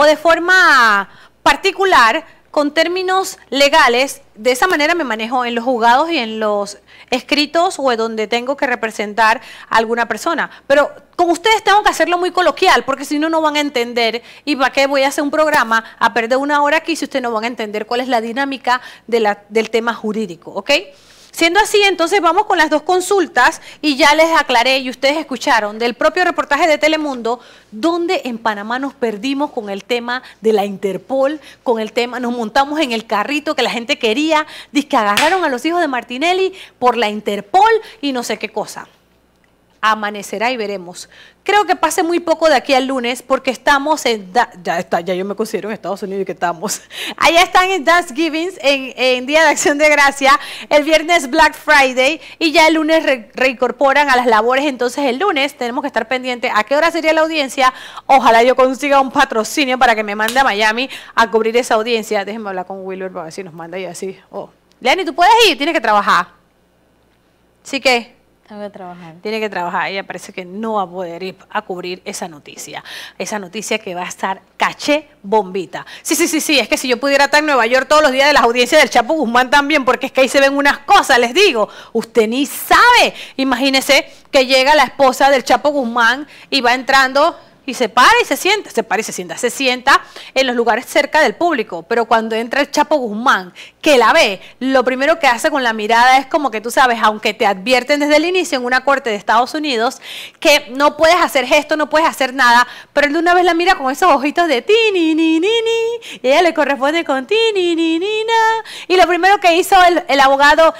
o de forma particular con términos legales, de esa manera me manejo en los juzgados y en los escritos o en donde tengo que representar a alguna persona. Pero con ustedes tengo que hacerlo muy coloquial, porque si no, no van a entender. ¿Y para qué voy a hacer un programa a perder una hora aquí si ustedes no van a entender cuál es la dinámica del tema jurídico? ¿Ok? Siendo así, entonces vamos con las dos consultas y ya les aclaré y ustedes escucharon del propio reportaje de Telemundo, donde en Panamá nos perdimos con el tema de la Interpol, con el tema, nos montamos en el carrito que la gente quería, dice que agarraron a los hijos de Martinelli por la Interpol y no sé qué cosa amanecerá y veremos. Creo que pase muy poco de aquí al lunes porque estamos en, ya está, ya yo me considero en Estados Unidos y que estamos. Allá están en Thanksgiving, en, Día de Acción de Gracia, el viernes Black Friday y ya el lunes reincorporan a las labores. Entonces el lunes tenemos que estar pendiente a qué hora sería la audiencia. Ojalá yo consiga un patrocinio para que me mande a Miami a cubrir esa audiencia. Déjenme hablar con Wilber para ver si nos manda y así. Oh. Leani, tú puedes ir, tienes que trabajar. Así que que trabajar. Tiene que trabajar. Ella parece que no va a poder ir a cubrir esa noticia. Esa noticia que va a estar caché bombita. Sí, sí, sí, sí. Es que si yo pudiera estar en Nueva York todos los días de las audiencias del Chapo Guzmán también, porque es que ahí se ven unas cosas, les digo. Usted ni sabe. Imagínese que llega la esposa del Chapo Guzmán y va entrando y se para y se sienta, se para y se sienta, se sienta en los lugares cerca del público. Pero cuando entra el Chapo Guzmán, que la ve, lo primero que hace con la mirada es como que tú sabes, aunque te advierten desde el inicio en una corte de Estados Unidos, que no puedes hacer gesto, no puedes hacer nada, pero él de una vez la mira con esos ojitos de ti, ni, ni, ni, ni, y ella le corresponde con ti, ni, ni, ni, na. Y lo primero que hizo el, el abogado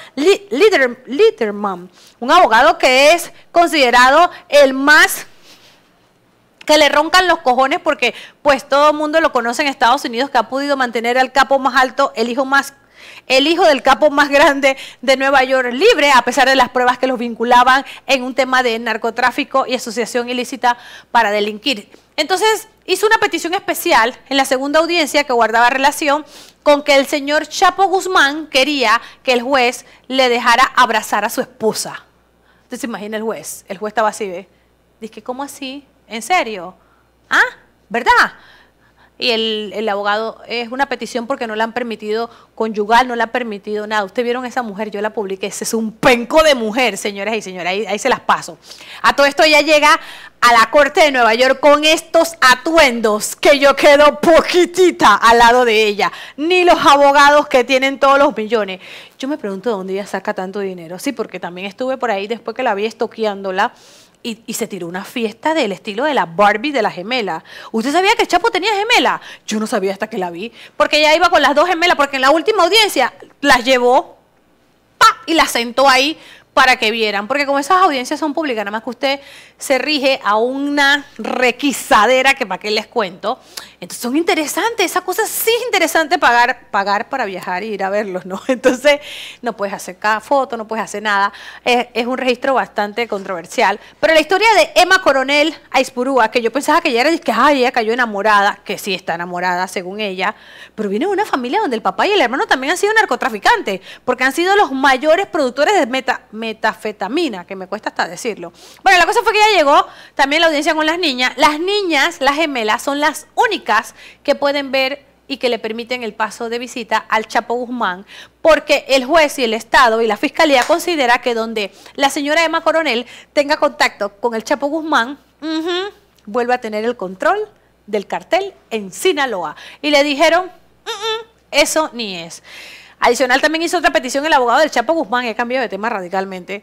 Litterman, un abogado que es considerado el más se le roncan los cojones porque pues todo el mundo lo conoce en Estados Unidos que ha podido mantener al capo más alto, el hijo más el hijo del capo más grande de Nueva York libre, a pesar de las pruebas que los vinculaban en un tema de narcotráfico y asociación ilícita para delinquir. Entonces hizo una petición especial en la segunda audiencia que guardaba relación con que el señor Chapo Guzmán quería que el juez le dejara abrazar a su esposa. Entonces imagina el juez, el juez estaba así, ¿ve? Dice, ¿cómo así? ¿En serio? ¿Ah? ¿Verdad? Y el, abogado es una petición porque no le han permitido conyugal, no le han permitido nada. Ustedes vieron esa mujer, yo la publiqué. Ese es un penco de mujer, señoras y señores. Ahí, se las paso. A todo esto ella llega a la corte de Nueva York con estos atuendos que yo quedo poquitita al lado de ella. Ni los abogados que tienen todos los millones. Yo me pregunto de dónde ella saca tanto dinero. Sí, porque también estuve por ahí después que la vi estoqueándola y, se tiró una fiesta del estilo de la Barbie de la gemela. ¿Usted sabía que Chapo tenía gemela? Yo no sabía hasta que la vi, porque ella iba con las dos gemelas, porque en la última audiencia las llevó ¡pa! y las sentó ahí para que vieran, porque como esas audiencias son públicas, nada más que usted se rige a una requisadera que para qué les cuento. Entonces son interesantes, esa cosa sí es interesante pagar, pagar para viajar e ir a verlos, ¿no? Entonces no puedes hacer cada foto, no puedes hacer nada. Es, un registro bastante controversial. Pero la historia de Emma Coronel Aispurúa, que yo pensaba que ya era, que ay, ella cayó enamorada, que sí está enamorada según ella, pero viene de una familia donde el papá y el hermano también han sido narcotraficantes, porque han sido los mayores productores de metafetamina, que me cuesta hasta decirlo. Bueno, la cosa fue que llegó también la audiencia con las niñas. Las niñas, las gemelas, son las únicas que pueden ver y que le permiten el paso de visita al Chapo Guzmán, porque el juez y el Estado y la Fiscalía considera que donde la señora Emma Coronel tenga contacto con el Chapo Guzmán, vuelve a tener el control del cartel en Sinaloa. Y le dijeron, mm, mm, eso ni es. Adicional también hizo otra petición el abogado del Chapo Guzmán, que ha cambiado de tema radicalmente,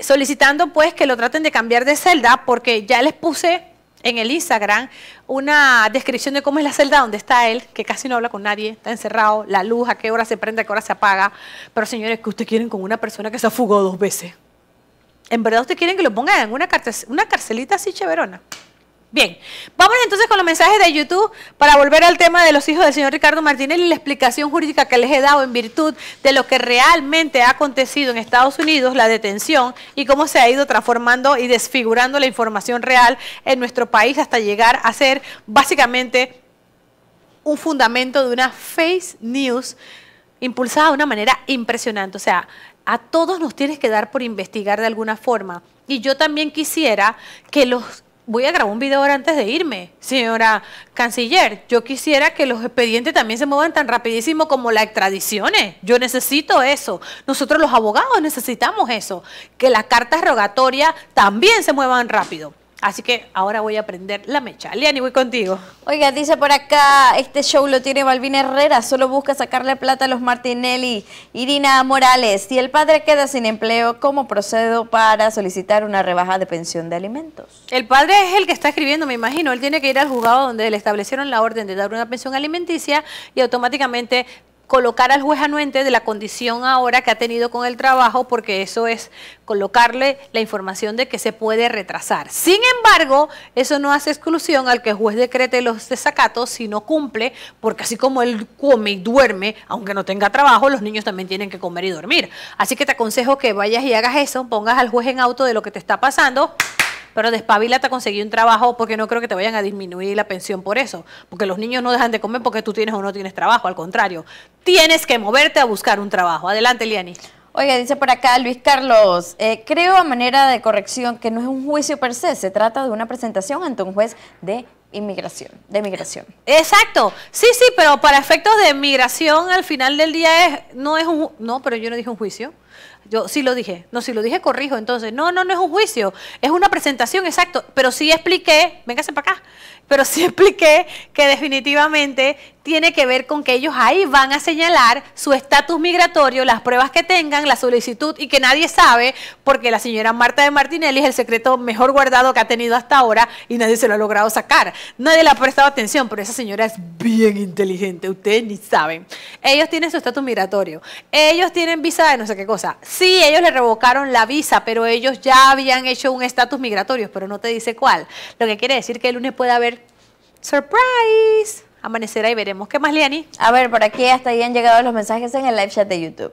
solicitando pues que lo traten de cambiar de celda porque ya les puse en el Instagram una descripción de cómo es la celda donde está él, que casi no habla con nadie, está encerrado, la luz, a qué hora se prende, a qué hora se apaga. Pero señores, ¿qué ustedes quieren con una persona que se ha fugado dos veces? ¿En verdad ustedes quieren que lo pongan en una, carcelita así cheverona? Bien, vamos entonces con los mensajes de YouTube para volver al tema de los hijos del señor Ricardo Martínez y la explicación jurídica que les he dado en virtud de lo que realmente ha acontecido en Estados Unidos, la detención y cómo se ha ido transformando y desfigurando la información real en nuestro país hasta llegar a ser básicamente un fundamento de una face news impulsada de una manera impresionante. O sea, a todos nos tienes que dar por investigar de alguna forma. Y yo también quisiera que los voy a grabar un video ahora antes de irme. Señora canciller, yo quisiera que los expedientes también se muevan tan rapidísimo como las extradiciones. Yo necesito eso. Nosotros los abogados necesitamos eso. Que las cartas rogatorias también se muevan rápido. Así que ahora voy a aprender la mecha. Liani, voy contigo. Oiga, dice por acá, este show lo tiene Balvin Herrera, solo busca sacarle plata a los Martinelli. Irina Morales, si el padre queda sin empleo, ¿cómo procedo para solicitar una rebaja de pensión de alimentos? El padre es el que está escribiendo, me imagino. Él tiene que ir al juzgado donde le establecieron la orden de dar una pensión alimenticia y automáticamente colocar al juez anuente de la condición ahora que ha tenido con el trabajo, porque eso es colocarle la información de que se puede retrasar. Sin embargo, eso no hace exclusión al que el juez decrete los desacatos si no cumple, porque así como él come y duerme, aunque no tenga trabajo, los niños también tienen que comer y dormir. Así que te aconsejo que vayas y hagas eso, pongas al juez en auto de lo que te está pasando pero despabilate a conseguir un trabajo porque no creo que te vayan a disminuir la pensión por eso, porque los niños no dejan de comer porque tú tienes o no tienes trabajo, al contrario, tienes que moverte a buscar un trabajo. Adelante, Liani. Oiga, dice por acá Luis Carlos, eh, creo a manera de corrección que no es un juicio per se, se trata de una presentación ante un juez de inmigración, de Exacto, sí, sí, pero para efectos de inmigración al final del día es, no es un, no, pero yo no dije un juicio. Yo sí lo dije. No, si lo dije, corrijo. Entonces, no, no, no es un juicio. Es una presentación, exacto. Pero sí expliqué, véngase para acá pero sí expliqué que definitivamente tiene que ver con que ellos ahí van a señalar su estatus migratorio, las pruebas que tengan, la solicitud y que nadie sabe, porque la señora Marta de Martinelli es el secreto mejor guardado que ha tenido hasta ahora y nadie se lo ha logrado sacar. Nadie le ha prestado atención, pero esa señora es bien inteligente, ustedes ni saben. Ellos tienen su estatus migratorio, ellos tienen visa de no sé qué cosa. Sí, ellos le revocaron la visa, pero ellos ya habían hecho un estatus migratorio, pero no te dice cuál. Lo que quiere decir que el lunes puede haber ¡Surprise! Amanecerá y veremos. ¿Qué más, Liani? A ver, por aquí hasta ahí han llegado los mensajes en el live chat de YouTube.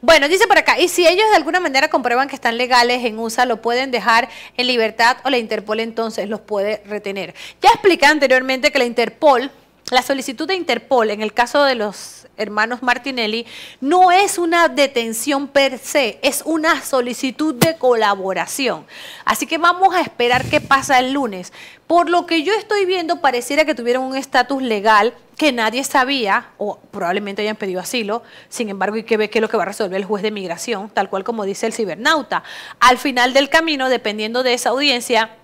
Bueno, dice por acá, y si ellos de alguna manera comprueban que están legales en USA, lo pueden dejar en libertad o la Interpol entonces los puede retener. Ya expliqué anteriormente que la Interpol la solicitud de Interpol en el caso de los hermanos Martinelli no es una detención per se, es una solicitud de colaboración. Así que vamos a esperar qué pasa el lunes. Por lo que yo estoy viendo, pareciera que tuvieron un estatus legal que nadie sabía, o probablemente hayan pedido asilo, sin embargo, y que ve qué es lo que va a resolver el juez de migración, tal cual como dice el cibernauta. Al final del camino, dependiendo de esa audiencia,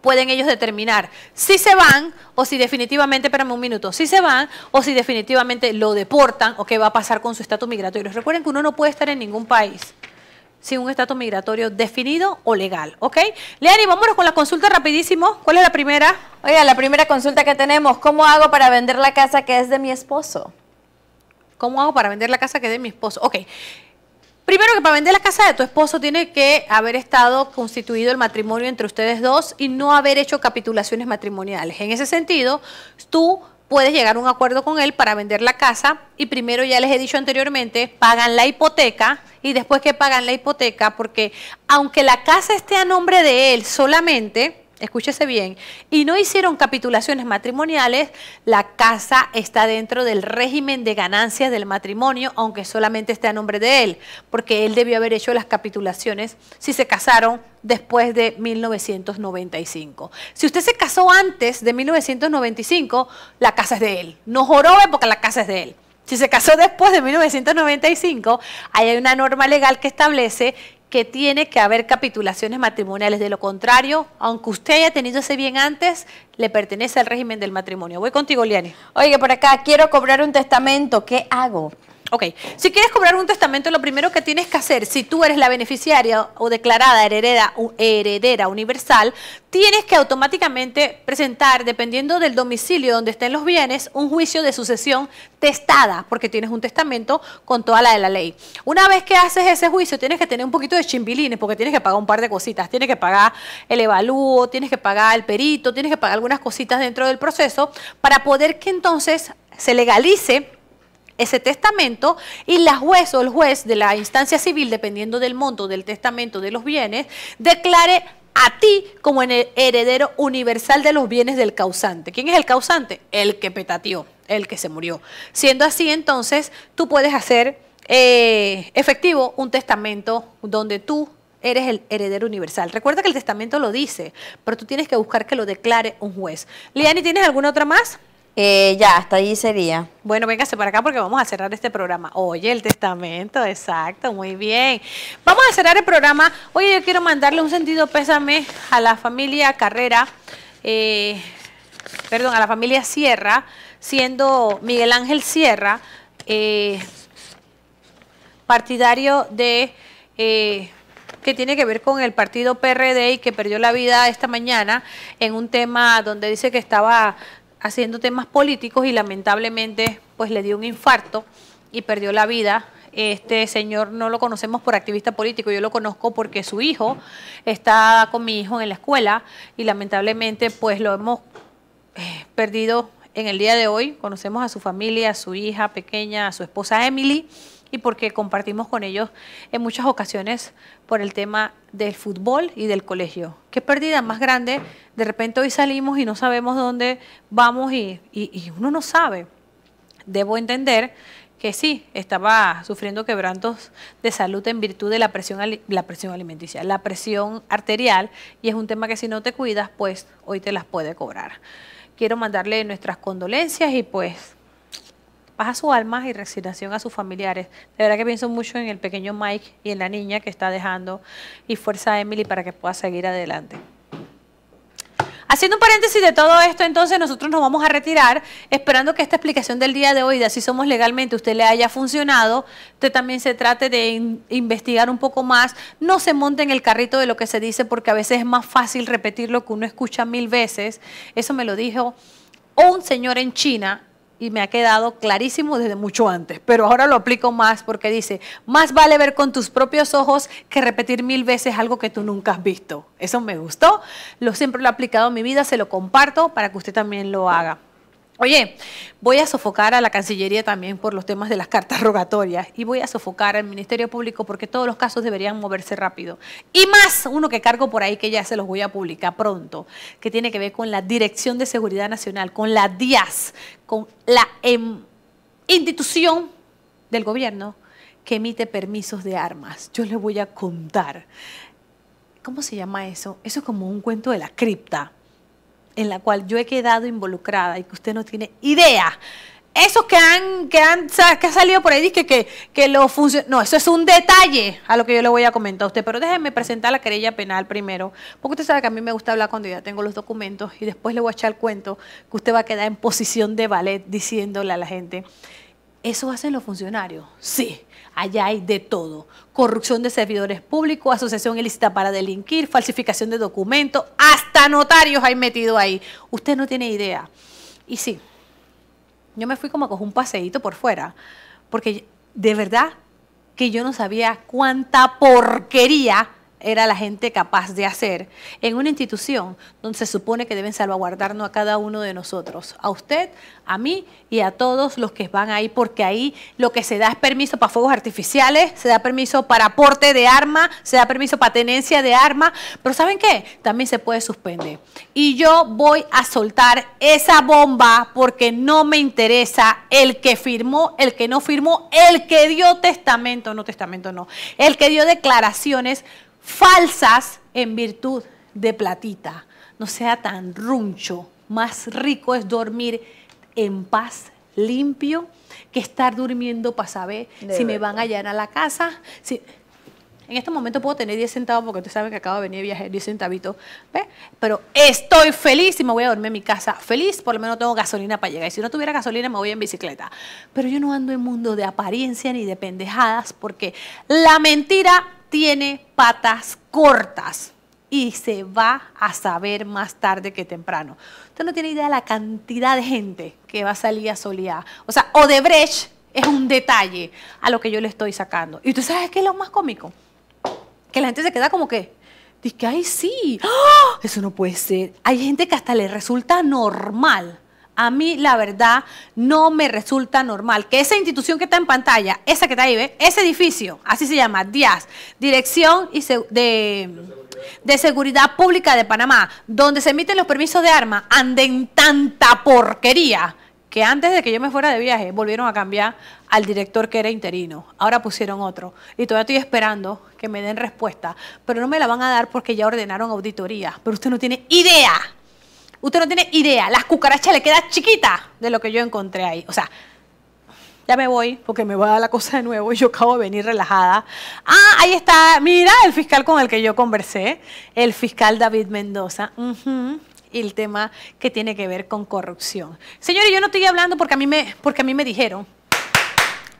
pueden ellos determinar si se van o si definitivamente, espérame un minuto, si se van o si definitivamente lo deportan o qué va a pasar con su estatus migratorio. Recuerden que uno no puede estar en ningún país sin un estatus migratorio definido o legal, ¿ok? Leani, vámonos con la consulta rapidísimo. ¿Cuál es la primera? Oiga, la primera consulta que tenemos, ¿cómo hago para vender la casa que es de mi esposo? ¿Cómo hago para vender la casa que es de mi esposo? Ok. Primero que para vender la casa de tu esposo tiene que haber estado constituido el matrimonio entre ustedes dos y no haber hecho capitulaciones matrimoniales. En ese sentido, tú puedes llegar a un acuerdo con él para vender la casa y primero ya les he dicho anteriormente, pagan la hipoteca y después que pagan la hipoteca, porque aunque la casa esté a nombre de él solamente, escúchese bien, y no hicieron capitulaciones matrimoniales, la casa está dentro del régimen de ganancias del matrimonio, aunque solamente esté a nombre de él, porque él debió haber hecho las capitulaciones si se casaron después de 1995. Si usted se casó antes de 1995, la casa es de él. No jorobe porque la casa es de él. Si se casó después de 1995, hay una norma legal que establece que tiene que haber capitulaciones matrimoniales. De lo contrario, aunque usted haya tenido ese bien antes, le pertenece al régimen del matrimonio. Voy contigo, Liane. Oye, por acá, quiero cobrar un testamento. ¿Qué hago? Ok, si quieres cobrar un testamento, lo primero que tienes que hacer, si tú eres la beneficiaria o declarada heredera, heredera universal, tienes que automáticamente presentar, dependiendo del domicilio donde estén los bienes, un juicio de sucesión testada, porque tienes un testamento con toda la de la ley. Una vez que haces ese juicio, tienes que tener un poquito de chimbilines, porque tienes que pagar un par de cositas. Tienes que pagar el evalúo, tienes que pagar el perito, tienes que pagar algunas cositas dentro del proceso para poder que entonces se legalice ese testamento y la juez o el juez de la instancia civil, dependiendo del monto del testamento de los bienes, declare a ti como en el heredero universal de los bienes del causante. ¿Quién es el causante? El que petateó, el que se murió. Siendo así, entonces, tú puedes hacer eh, efectivo un testamento donde tú eres el heredero universal. Recuerda que el testamento lo dice, pero tú tienes que buscar que lo declare un juez. Liani, ¿tienes alguna otra más? Eh, ya, hasta allí sería. Bueno, véngase para acá porque vamos a cerrar este programa. Oye, el testamento, exacto, muy bien. Vamos a cerrar el programa. Oye, yo quiero mandarle un sentido pésame a la familia Carrera, eh, perdón, a la familia Sierra, siendo Miguel Ángel Sierra eh, partidario de que tiene que ver con el partido PRD y que perdió la vida esta mañana en un tema donde dice que estaba haciendo temas políticos y lamentablemente pues le dio un infarto y perdió la vida. Este señor no lo conocemos por activista político, yo lo conozco porque su hijo está con mi hijo en la escuela y lamentablemente pues lo hemos eh, perdido en el día de hoy. Conocemos a su familia, a su hija pequeña, a su esposa Emily y porque compartimos con ellos en muchas ocasiones por el tema del fútbol y del colegio. Qué pérdida más grande, de repente hoy salimos y no sabemos dónde vamos y, uno no sabe. Debo entender que sí, estaba sufriendo quebrantos de salud en virtud de la presión, la presión alimenticia, la presión arterial, y es un tema que si no te cuidas, pues hoy te las puede cobrar. Quiero mandarle nuestras condolencias y pues paz a su alma y resignación a sus familiares. De verdad que pienso mucho en el pequeño Mike y en la niña que está dejando y fuerza a Emily para que pueda seguir adelante. Haciendo un paréntesis de todo esto, entonces nosotros nos vamos a retirar esperando que esta explicación del día de hoy, de así somos legalmente, usted le haya funcionado. Usted también se trate de investigar un poco más. No se monte en el carrito de lo que se dice porque a veces es más fácil repetir lo que uno escucha mil veces. Eso me lo dijo un señor en China y me ha quedado clarísimo desde mucho antes, pero ahora lo aplico más porque dice, más vale ver con tus propios ojos que repetir mil veces algo que tú nunca has visto. Eso me gustó, lo siempre lo he aplicado en mi vida, se lo comparto para que usted también lo haga. Oye, voy a sofocar a la Cancillería también por los temas de las cartas rogatorias y voy a sofocar al Ministerio Público porque todos los casos deberían moverse rápido. Y más uno que cargo por ahí que ya se los voy a publicar pronto, que tiene que ver con la Dirección de Seguridad Nacional, con la DIAS, con la em, institución del gobierno que emite permisos de armas. Yo les voy a contar. ¿Cómo se llama eso? Eso es como un cuento de la cripta en la cual yo he quedado involucrada y que usted no tiene idea. Eso que han, que han, que ha salido por ahí, que, lo funciona. No, eso es un detalle a lo que yo le voy a comentar a usted. Pero déjeme presentar la querella penal primero. Porque usted sabe que a mí me gusta hablar cuando ya tengo los documentos y después le voy a echar el cuento que usted va a quedar en posición de ballet diciéndole a la gente eso hacen los funcionarios. Sí, allá hay de todo. Corrupción de servidores públicos, asociación ilícita para delinquir, falsificación de documentos, hasta notarios hay metido ahí. Usted no tiene idea. Y sí, yo me fui como a un paseíto por fuera, porque de verdad que yo no sabía cuánta porquería era la gente capaz de hacer en una institución donde se supone que deben salvaguardarnos a cada uno de nosotros, a usted, a mí y a todos los que van ahí, porque ahí lo que se da es permiso para fuegos artificiales, se da permiso para aporte de arma, se da permiso para tenencia de arma, pero ¿saben qué? También se puede suspender. Y yo voy a soltar esa bomba porque no me interesa el que firmó, el que no firmó, el que dio testamento, no testamento no, el que dio declaraciones falsas en virtud de platita. No sea tan runcho. Más rico es dormir en paz, limpio, que estar durmiendo para saber si me van a llenar a la casa. Si, en este momento puedo tener 10 centavos porque usted sabe que acabo de venir a viajar, 10 centavitos, Pero estoy feliz y me voy a dormir en mi casa feliz, por lo menos tengo gasolina para llegar. Y si no tuviera gasolina me voy en bicicleta. Pero yo no ando en mundo de apariencia ni de pendejadas porque la mentira tiene patas cortas y se va a saber más tarde que temprano. Usted no tiene idea de la cantidad de gente que va a salir a solear. O sea, Odebrecht es un detalle a lo que yo le estoy sacando. Y tú sabes qué es lo más cómico? Que la gente se queda como que, dice, ay, sí, ¡ah! eso no puede ser. Hay gente que hasta le resulta normal a mí la verdad no me resulta normal que esa institución que está en pantalla, esa que está ahí, ¿ve? ese edificio, así se llama, Díaz, Dirección y de, de Seguridad Pública de Panamá, donde se emiten los permisos de armas, anden tanta porquería que antes de que yo me fuera de viaje volvieron a cambiar al director que era interino. Ahora pusieron otro. Y todavía estoy esperando que me den respuesta. Pero no me la van a dar porque ya ordenaron auditoría. Pero usted no tiene idea Usted no tiene idea, las cucarachas le quedan chiquitas de lo que yo encontré ahí. O sea, ya me voy porque me va a dar la cosa de nuevo y yo acabo de venir relajada. Ah, ahí está, mira, el fiscal con el que yo conversé, el fiscal David Mendoza. Y el tema que tiene que ver con corrupción. Señores, yo no estoy hablando porque a mí me, porque a mí me dijeron,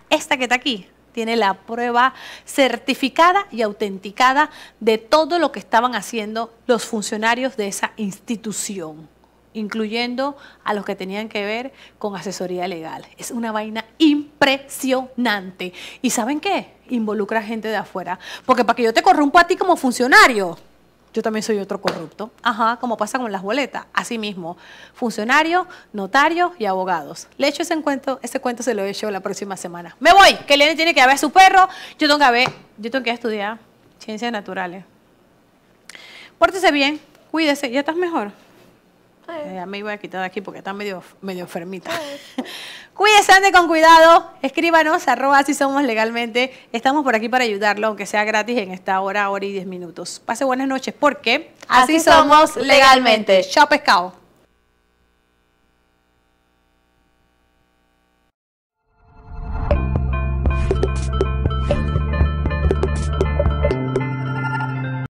esta que está aquí, tiene la prueba certificada y autenticada de todo lo que estaban haciendo los funcionarios de esa institución, incluyendo a los que tenían que ver con asesoría legal. Es una vaina impresionante. ¿Y saben qué? Involucra gente de afuera. Porque para que yo te corrompa a ti como funcionario, yo también soy otro corrupto. Ajá, como pasa con las boletas. Así mismo, funcionarios, notarios y abogados. Le echo ese cuento, ese cuento se lo he hecho la próxima semana. Me voy, que Lene tiene que ver a su perro, yo tengo que ver, yo tengo que estudiar ciencias naturales. Pórtese bien, cuídese, ¿ya estás mejor? Eh, ya me iba a quitar de aquí porque está medio, medio enfermita. Cuídese ande con cuidado, escríbanos, arroba si somos legalmente. Estamos por aquí para ayudarlo, aunque sea gratis en esta hora, hora y diez minutos. Pase buenas noches, porque así, somos legalmente. legalmente. Chao, pescado.